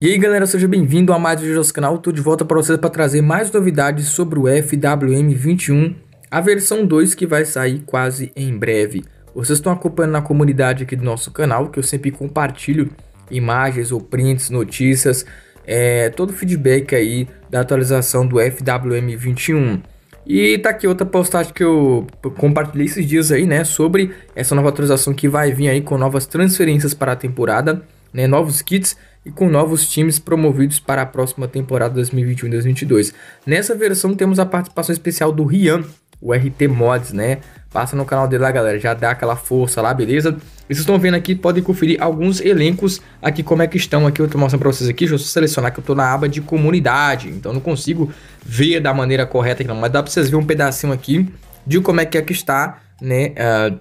E aí galera, seja bem-vindo a mais um vídeo do nosso canal, estou de volta para vocês para trazer mais novidades sobre o FWM21, a versão 2 que vai sair quase em breve. Vocês estão acompanhando na comunidade aqui do nosso canal, que eu sempre compartilho imagens ou prints, notícias, é, todo o feedback aí da atualização do FWM21. E tá aqui outra postagem que eu compartilhei esses dias aí, né, sobre essa nova atualização que vai vir aí com novas transferências para a temporada, né, novos kits e com novos times promovidos para a próxima temporada 2021-2022. Nessa versão temos a participação especial do Rian, o RT Mods, né? Passa no canal dele lá, galera, já dá aquela força lá, beleza? E vocês estão vendo aqui, podem conferir alguns elencos aqui como é que estão aqui, eu tô mostrando para vocês aqui, deixa eu selecionar que eu tô na aba de comunidade, então não consigo ver da maneira correta aqui não, mas dá para vocês ver um pedacinho aqui de como é que é que está, né, uh,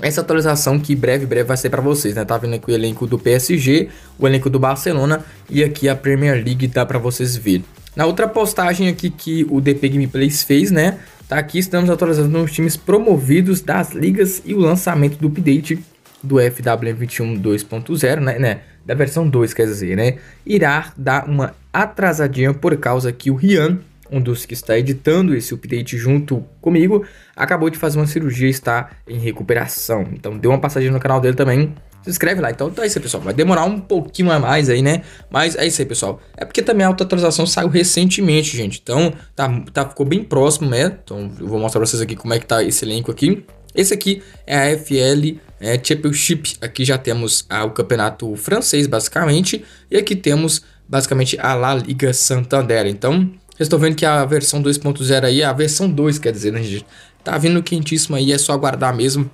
essa atualização que breve, breve vai ser para vocês, né? Tá vendo aqui o elenco do PSG, o elenco do Barcelona e aqui a Premier League dá tá para vocês verem. Na outra postagem aqui que o DP Gameplays fez, né? Tá aqui, estamos atualizando os times promovidos das ligas e o lançamento do update do FWM21 2.0, né, né? Da versão 2, quer dizer, né? Irá dar uma atrasadinha por causa que o Rian um dos que está editando esse update junto comigo, acabou de fazer uma cirurgia e está em recuperação. Então deu uma passadinha no canal dele também. Se inscreve lá, então, tá é isso aí, pessoal. Vai demorar um pouquinho a mais aí, né? Mas é isso aí, pessoal. É porque também a alta atualização saiu recentemente, gente. Então, tá, tá, ficou bem próximo, né? Então, eu vou mostrar pra vocês aqui como é que tá esse elenco aqui. Esse aqui é a FL é, Championship. Aqui já temos ah, o campeonato francês, basicamente. E aqui temos, basicamente, a La Liga Santander. Então, vocês estão vendo que a versão 2.0 aí, a versão 2, quer dizer, né, gente? Tá vindo quentíssima aí, é só aguardar mesmo.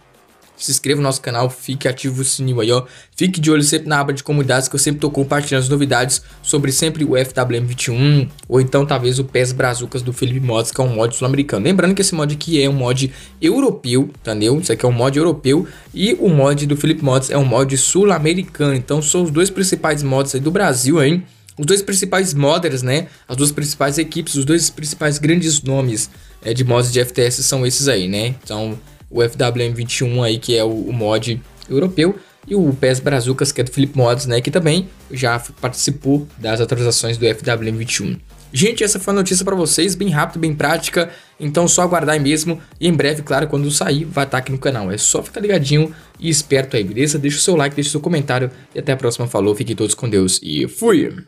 Se inscreva no nosso canal, fique ativo o sininho aí, ó. Fique de olho sempre na aba de comunidades, que eu sempre tô compartilhando as novidades sobre sempre o FWM21, ou então talvez o PES Brazucas do Felipe Mods, que é um mod sul-americano. Lembrando que esse mod aqui é um mod europeu, entendeu? Isso aqui é um mod europeu, e o mod do Felipe Mods é um mod sul-americano. Então são os dois principais mods aí do Brasil, hein? os dois principais modders, né? As duas principais equipes, os dois principais grandes nomes é, de mods de FTS são esses aí, né? Então, o FWM21 aí, que é o, o mod europeu, e o PES Brazucas, que é do Felipe Mods, né? Que também já participou das atualizações do FWM21. Gente, essa foi a notícia para vocês, bem rápido, bem prática, então só aguardar aí mesmo e em breve, claro, quando sair, vai estar tá aqui no canal. É só ficar ligadinho e esperto aí, beleza? Deixa o seu like, deixa o seu comentário e até a próxima. Falou, fiquem todos com Deus e fui!